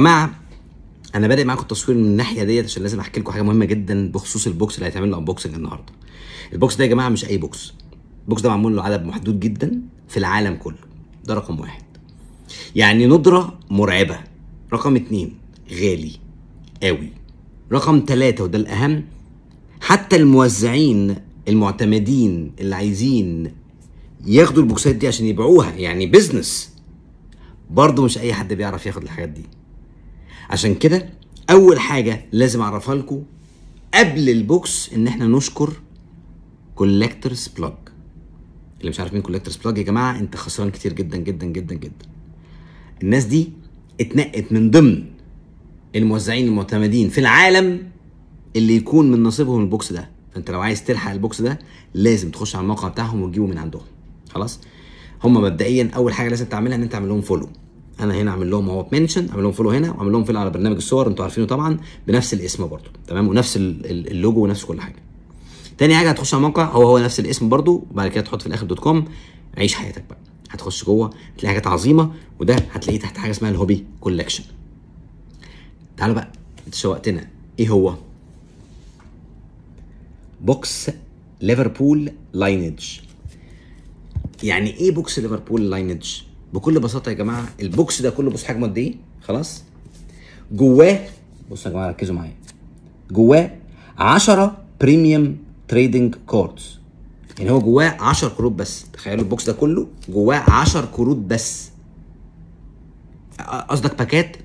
جماعه انا بادئ معاكم التصوير من الناحيه ديت عشان لازم احكي لكم حاجه مهمه جدا بخصوص البوكس اللي هيتعمل له انبوكسنج النهارده البوكس ده يا جماعه مش اي بوكس البوكس ده معمول له عدد محدود جدا في العالم كله ده رقم واحد يعني ندره مرعبه رقم اتنين غالي قوي رقم ثلاثة وده الأهم حتى الموزعين المعتمدين اللي عايزين ياخدوا البوكسات دي عشان يبيعوها يعني بيزنس برضه مش أي حد بيعرف ياخد الحاجات دي عشان كده اول حاجه لازم اعرفها لكم قبل البوكس ان احنا نشكر كولكترز بلاج اللي مش عارف مين كولكترز بلاج يا جماعه انت خسران كتير جدا جدا جدا جدا الناس دي اتنقت من ضمن الموزعين المعتمدين في العالم اللي يكون من نصيبهم البوكس ده فانت لو عايز تلحق البوكس ده لازم تخش على الموقع بتاعهم وتجيبه من عندهم خلاص هم مبدئيا اول حاجه لازم تعملها ان انت تعمل لهم فولو انا هنا اعمل لهم هو منشن اعمل لهم فولو هنا واعمل لهم فولو على برنامج الصور انتوا عارفينه طبعا بنفس الاسم برده تمام ونفس اللوجو ونفس كل حاجه تاني حاجه هتخش على الموقع هو هو نفس الاسم برده وبعد كده تحط في الاخر دوت كوم عيش حياتك بقى هتخش جوه هتلاقي حاجات عظيمه وده هتلاقيه تحت حاجه اسمها الهوبي كولكشن تعالوا بقى انت شوقتنا ايه هو بوكس ليفربول لاينج يعني ايه بوكس ليفربول لاينج بكل بساطه يا جماعه البوكس ده كله بص حجمه قد ايه خلاص جواه بصوا يا جماعه ركزوا معايا جواه 10 بريميوم تريدنج كاردز يعني هو جواه 10 كروت بس تخيلوا البوكس ده كله جواه 10 كروت بس قصدك باكات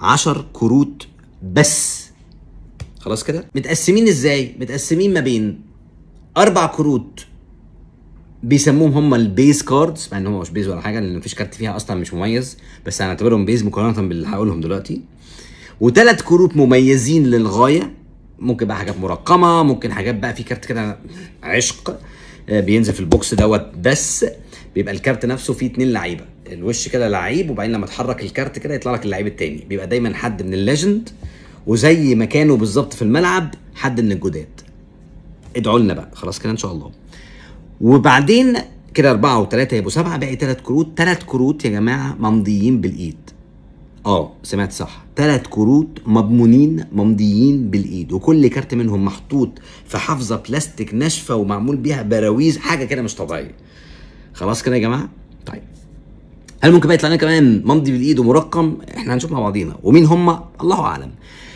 10 كروت بس خلاص كده متقسمين ازاي متقسمين ما بين اربع كروت بيسموهم هم البيز كاردز مع ان هو مش بيز ولا حاجه لان مفيش كارت فيها اصلا مش مميز بس هنعتبرهم بيز مقارنه باللي هقولهم دلوقتي وثلاث كروب مميزين للغايه ممكن بقى حاجات مرقمه ممكن حاجات بقى في كارت كده عشق آه، بينزل في البوكس دوت بس بيبقى الكارت نفسه فيه اتنين لعيبه الوش كده لعيب وبعدين لما تحرك الكارت كده يطلع لك اللعيب التاني بيبقى دايما حد من الليجند وزي مكانه بالظبط في الملعب حد من الجداد ادعوا لنا بقى خلاص كده ان شاء الله وبعدين كده أربعة وثلاثة يبقوا سبعة باقي ثلاث كروت ثلاث كروت يا جماعة ممضيين بالإيد اه سمعت صح ثلاث كروت مضمونين ممضيين بالايد وكل كارت منهم محطوط في حافظه بلاستيك ناشفه ومعمول بيها براويز حاجه كده مش طبيعيه خلاص كده يا جماعه طيب هل ممكن بقى يطلع لنا كمان ممضي بالايد ومرقم احنا هنشوف مع بعضينا ومين هم الله اعلم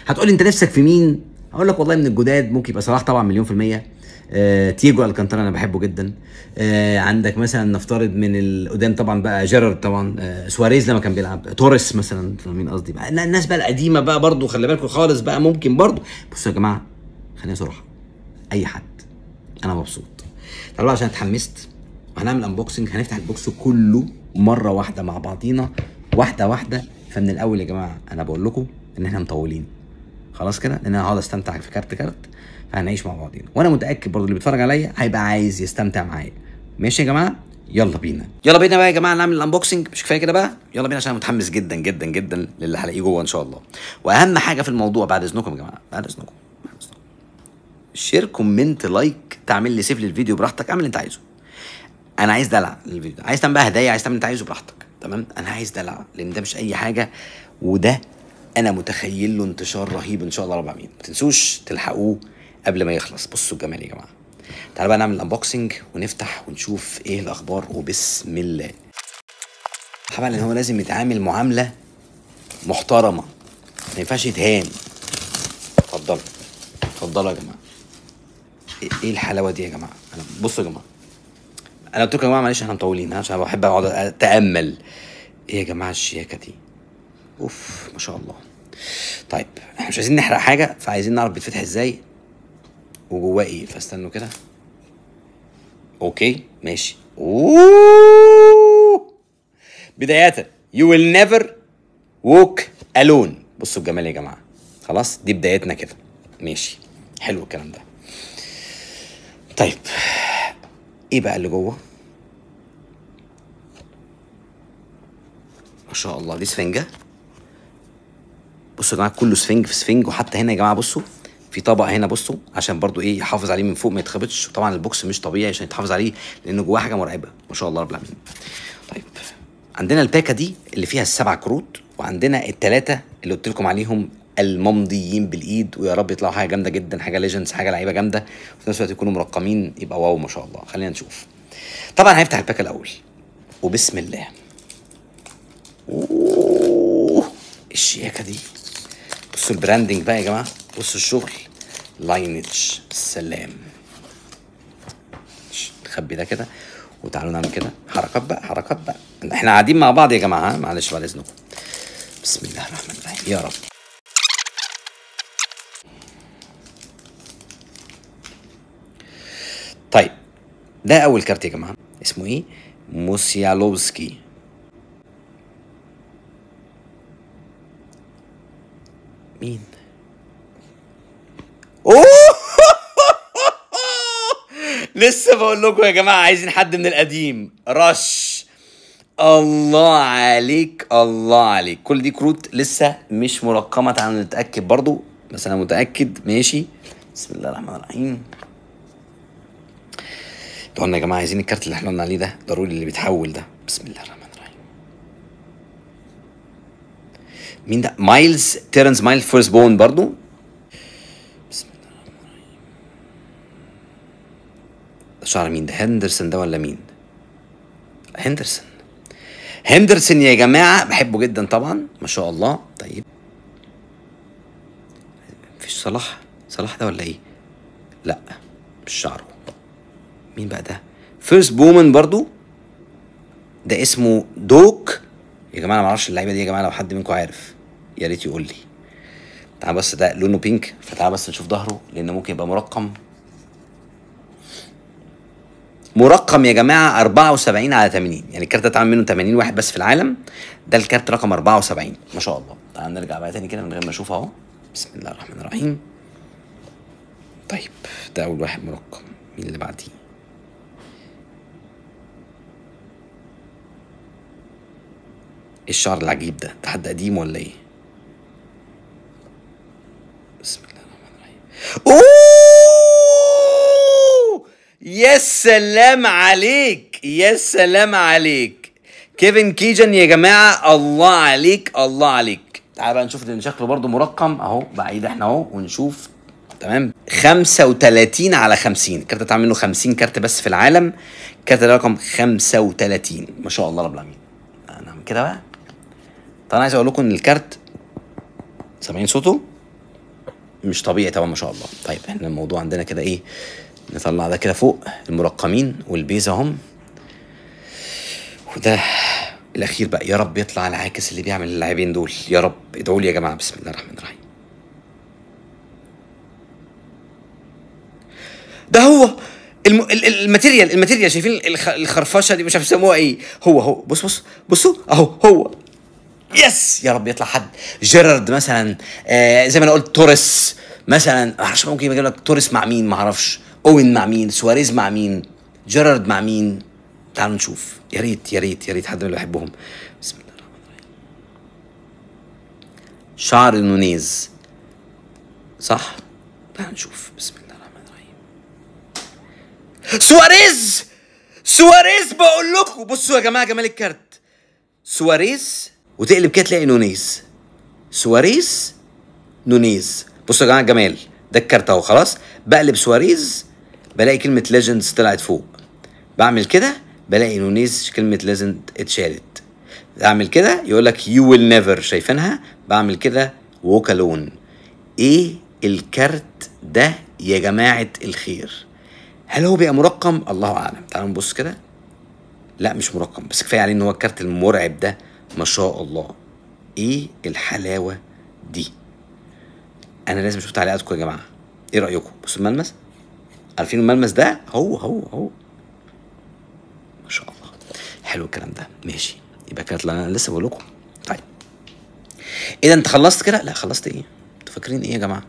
هتقول انت نفسك في مين اقول لك والله من الجداد ممكن يبقى صلاح طبعا مليون في الميه آه، تيجو الكانتارا انا بحبه جدا آه، عندك مثلا نفترض من القدام طبعا بقى جيرارد طبعا آه، سواريز لما كان بيلعب توريس مثلا مين قصدي بقى الناس بقى القديمه بقى برضو خلي بالكم خالص بقى ممكن برضو بصوا يا جماعه خلينا صراحه اي حد انا مبسوط طبعا عشان اتحمست وهنعمل انبوكسنج هنفتح البوكس كله مره واحده مع بعضينا واحده واحده فمن الاول يا جماعه انا بقول لكم ان احنا مطولين خلاص كده لان انا هقعد استمتع في كارت كارت هنعيش مع بعضينا وانا متاكد برضو اللي بيتفرج عليا هيبقى عايز يستمتع معايا ماشي يا جماعه يلا بينا يلا بينا بقى يا جماعه نعمل الانبوكسنج مش كفايه كده بقى يلا بينا عشان انا متحمس جدا جدا جدا للي هلاقيه جوه ان شاء الله واهم حاجه في الموضوع بعد اذنكم يا جماعه بعد اذنكم شير كومنت لايك تعمل لي سيف للفيديو براحتك اعمل اللي انت عايزه انا عايز دلع للفيديو عايز تعمل بقى هدايا عايز تعمل انت عايزه براحتك تمام انا عايز دلع لان ده مش اي حاجه وده انا متخيل له انتشار رهيب ان شاء الله رب العالمين ما تنسوش تلحقوه قبل ما يخلص بصوا الجمال يا جماعه تعالوا بقى نعمل انبوكسنج ونفتح ونشوف ايه الاخبار وبسم الله طبعا هو لازم يتعامل معامله محترمه ما ينفعش يتهان اتفضلوا اتفضلوا يا جماعه ايه, ايه الحلاوه دي يا جماعه انا بصوا يا جماعه انا قلت لكم يا جماعه معلش احنا مطولين عشان بحب اقعد اتامل ايه يا جماعه الشياكه دي اوف ما شاء الله طيب احنا مش عايزين نحرق حاجه فعايزين نعرف بيتفتح ازاي وجواه ايه فاستنوا كده اوكي ماشي اوه بدايه يو ويل نيفر ووك الون بصوا الجمال يا جماعه خلاص دي بدايتنا كده ماشي حلو الكلام ده طيب ايه بقى اللي جوه ما شاء الله دي سفنجه بصوا يا جماعه كله سفنج في سفنج وحتى هنا يا جماعه بصوا في طبق هنا بصوا عشان برضو ايه يحافظ عليه من فوق ما يتخبطش وطبعا البوكس مش طبيعي عشان يتحافظ عليه لانه جواه حاجه مرعبه ما شاء الله رب العالمين طيب عندنا الباكه دي اللي فيها السبع كروت وعندنا الثلاثه اللي قلت لكم عليهم الممضيين بالايد ويا رب يطلعوا حاجه جامده جدا حاجه ليجندز حاجه لعيبه جامده وفي نفس الوقت يكونوا مرقمين يبقى واو ما شاء الله خلينا نشوف طبعا هنفتح الباك الاول وبسم الله اوه الشياكه دي بصوا البراندنج بقى يا جماعه بصوا الشغل لاينج سلام نخبي ده كده وتعالوا نعمل كده حركات بقى حركات بقى احنا قاعدين مع بعض يا جماعه معلش بعد اذنكم بسم الله الرحمن الرحيم يا رب طيب ده اول كارت يا جماعه اسمه ايه موسيالوفسكي مين لسه بقول لكم يا جماعه عايزين حد من القديم رش الله عليك الله عليك كل دي كروت لسه مش مرقمه تعالوا نتاكد برضو بس انا متاكد ماشي بسم الله الرحمن الرحيم قلنا يا جماعه عايزين الكارت اللي احنا قلنا عليه ده ضروري اللي بيتحول ده بسم الله الرحمن الرحيم مين ده مايلز تيرنز مايلز فيرست بون برضو مش على مين ده هندرسون ده ولا مين هندرسون هندرسون يا جماعه بحبه جدا طبعا ما شاء الله طيب مفيش صلاح صلاح ده ولا ايه لا مش شعره مين بقى ده فيرست بومن برضو ده اسمه دوك يا جماعه ما اعرفش اللعيبه دي يا جماعه لو حد منكم عارف يا ريت يقول لي تعال بس ده لونه بينك فتعال بس نشوف ظهره لان ممكن يبقى مرقم مرقم يا جماعه 74 على 80 يعني الكارت اتعمل منه 80 واحد بس في العالم ده الكارت رقم 74 ما شاء الله تعال نرجع بقى تاني كده من غير ما اشوف اهو بسم الله الرحمن الرحيم طيب ده اول واحد مرقم مين اللي بعديه إيه الشعر العجيب ده ده حد قديم ولا ايه بسم الله الرحمن الرحيم اوه يا سلام عليك يا سلام عليك كيفن كيجن يا جماعه الله عليك الله عليك تعال بقى نشوف لان شكله برده مرقم اهو بعيد احنا اهو ونشوف تمام 35 على 50 الكارت اتعمل منه 50 كارت بس في العالم الكارت ده رقم 35 ما شاء الله رب العالمين نعمل كده بقى طب انا عايز اقول لكم ان الكارت سامعين صوته مش طبيعي طبعا ما شاء الله طيب احنا الموضوع عندنا كده ايه نطلع ده كده فوق المرقمين والبيزا هم وده الاخير بقى يا رب يطلع العاكس اللي بيعمل اللاعبين دول يا رب ادعوا لي يا جماعه بسم الله الرحمن الرحيم ده هو الم... الماتيريال الماتيريال شايفين الخرفشه دي مش عارف يسموها ايه هو هو بص بص بصوا اهو هو يس يا رب يطلع حد جيرارد مثلا آه زي ما انا قلت توريس مثلا معرفش آه، ممكن يجيب لك توريس مع مين معرفش اوين مع مين سواريز مع مين جيرارد مع مين تعالوا نشوف يا ريت يا ريت يا ريت حد من اللي بحبهم بسم الله الرحمن الرحيم شعر نونيز صح تعالوا نشوف بسم الله الرحمن الرحيم سواريز سواريز بقول لكم بصوا يا جماعه جمال الكارت سواريز وتقلب كده تلاقي نونيز سواريز نونيز بصوا يا جماعه جمال ده الكارت اهو خلاص بقلب سواريز بلاقي كلمة ليجندز طلعت فوق بعمل كده بلاقي نونيز كلمة ليجند اتشالت اعمل كده يقول لك يو ويل نيفر شايفينها بعمل كده ووك الون ايه الكارت ده يا جماعة الخير هل هو بيبقى مرقم الله اعلم تعالوا نبص كده لا مش مرقم بس كفايه عليه ان هو الكارت المرعب ده ما شاء الله ايه الحلاوه دي انا لازم اشوف تعليقاتكم يا جماعه ايه رايكم بصوا الملمس عارفين الملمس ده هو هو هو ما شاء الله حلو الكلام ده ماشي يبقى كانت انا لسه بقول لكم طيب اذا إيه انت خلصت كده لا خلصت ايه انتوا فاكرين ايه يا جماعه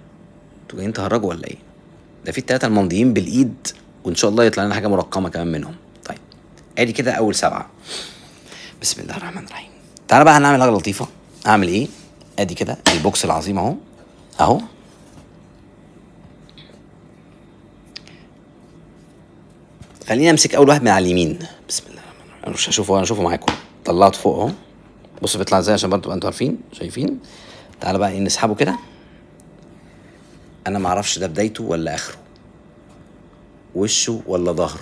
انتوا جايين تهرجوا ولا ايه ده في التلاته الممضيين بالايد وان شاء الله يطلع لنا حاجه مرقمه كمان منهم طيب ادي كده اول سبعه بسم الله الرحمن الرحيم تعالى بقى هنعمل حاجه لطيفه اعمل ايه ادي كده البوكس العظيم اهو اهو خليني امسك اول واحد من على اليمين بسم الله انا مش هشوفه انا هشوفه معاكم طلعت فوق اهو بصوا بيطلع ازاي عشان برضه انتوا عارفين شايفين تعالى بقى نسحبه كده انا ما اعرفش ده بدايته ولا اخره وشه ولا ظهره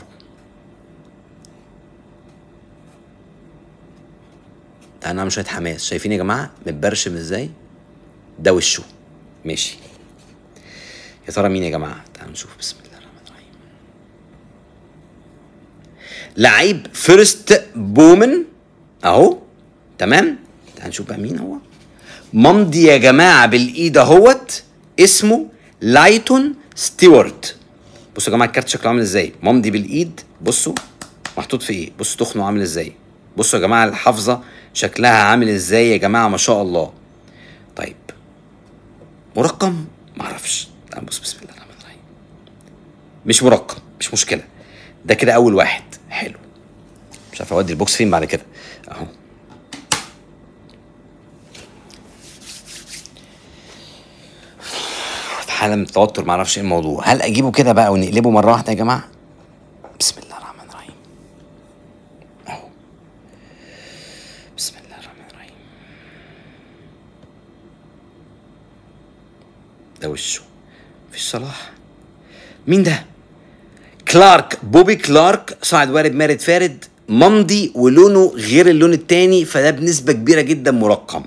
تعالى نعمل شويه حماس شايفين يا جماعه متبرشم ازاي ده وشه ماشي يا ترى مين يا جماعه تعالوا نشوف بسم الله لعيب فيرست بومن اهو تمام هنشوف بقى مين هو ممضي يا جماعه بالايد اهوت اسمه لايتون ستيوارت بصوا يا جماعه الكارت شكله عامل ازاي ممضي بالايد بصوا محطوط في ايه بصوا تخنه عامل ازاي بصوا يا جماعه الحافظه شكلها عامل ازاي يا جماعه ما شاء الله طيب مرقم معرفش بص بسم الله الرحمن الرحيم مش مرقم مش مشكله ده كده اول واحد حلو مش عارف اودي البوكس فين بعد كده اهو في حاله من التوتر معرفش ايه الموضوع هل اجيبه كده بقى ونقلبه مره واحده يا جماعه بسم الله الرحمن الرحيم اهو بسم الله الرحمن الرحيم ده وشه مفيش صلاح مين ده كلارك بوبي كلارك صاعد وارد مارد فارد ممضي ولونه غير اللون التاني فده بنسبه كبيره جدا مرقم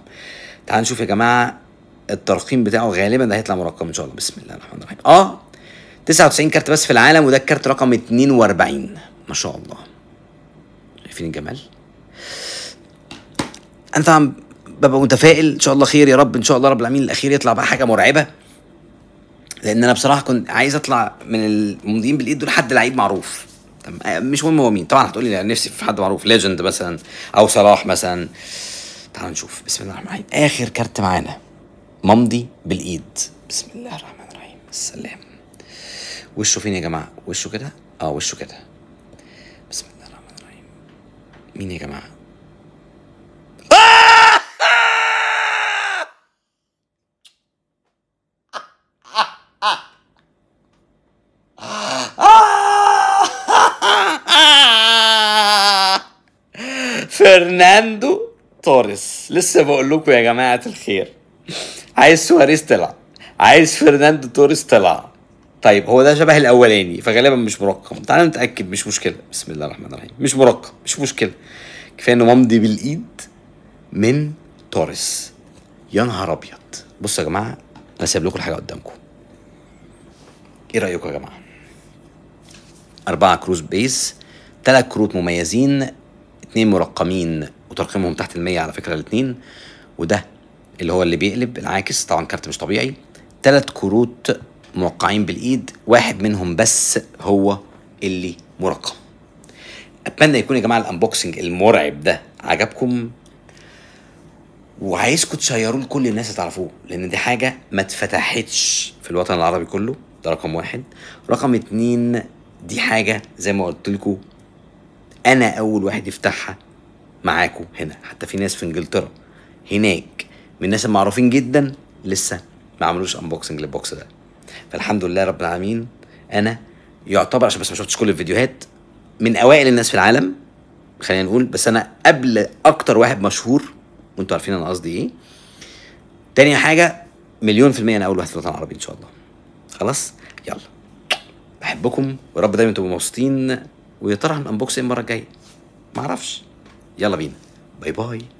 تعال نشوف يا جماعه الترقيم بتاعه غالبا ده هيطلع مرقم ان شاء الله بسم الله الرحمن الرحيم اه 99 كارت بس في العالم وده الكارت رقم 42 ما شاء الله شايفين الجمال انا طبعا ببقى متفائل ان شاء الله خير يا رب ان شاء الله رب العالمين الاخير يطلع بقى حاجه مرعبه لان انا بصراحه كنت عايز اطلع من الممضيين بالايد دول حد لعيب معروف آه، مش مهم هو مين طبعا هتقولي لي نفسي في حد معروف ليجند مثلا او صلاح مثلا تعالوا نشوف بسم الله الرحمن الرحيم اخر كارت معانا ممضي بالايد بسم الله الرحمن الرحيم السلام وشه فين يا جماعه وشه كده اه وشه كده بسم الله الرحمن الرحيم مين يا جماعه فرناندو توريس لسه بقول لكم يا جماعه الخير عايز سواريز طلع عايز فرناندو توريس طلع طيب هو ده شبه الاولاني فغالبا مش مرقم تعال نتاكد مش مشكله بسم الله الرحمن الرحيم مش مرقم مش مشكله كفايه انه ممضي بالايد من توريس يا نهار ابيض بصوا يا جماعه انا سايب لكم الحاجه قدامكم ايه رايكم يا جماعه أربعة كروز بيس تلات كروت مميزين اتنين مرقمين وترقيمهم تحت المية على فكرة الاتنين وده اللي هو اللي بيقلب العاكس طبعا كارت مش طبيعي تلات كروت موقعين بالإيد واحد منهم بس هو اللي مرقم أتمنى يكون يا جماعة الأنبوكسنج المرعب ده عجبكم وعايزكم تشيروه لكل الناس تعرفوه لأن دي حاجة ما اتفتحتش في الوطن العربي كله ده رقم واحد رقم اتنين دي حاجة زي ما قلت لكم انا اول واحد يفتحها معاكم هنا حتى في ناس في انجلترا هناك من الناس المعروفين جدا لسه ما عملوش انبوكسنج للبوكس ده فالحمد لله رب العالمين انا يعتبر عشان بس ما شفتش كل الفيديوهات من اوائل الناس في العالم خلينا نقول بس انا قبل اكتر واحد مشهور وانتوا عارفين انا قصدي ايه تاني حاجه مليون في الميه انا اول واحد في الوطن العربي ان شاء الله خلاص يلا بحبكم ورب دايما تبقوا مبسوطين ويا ترى هنبوكس ايه المره الجايه معرفش يلا بينا باي باي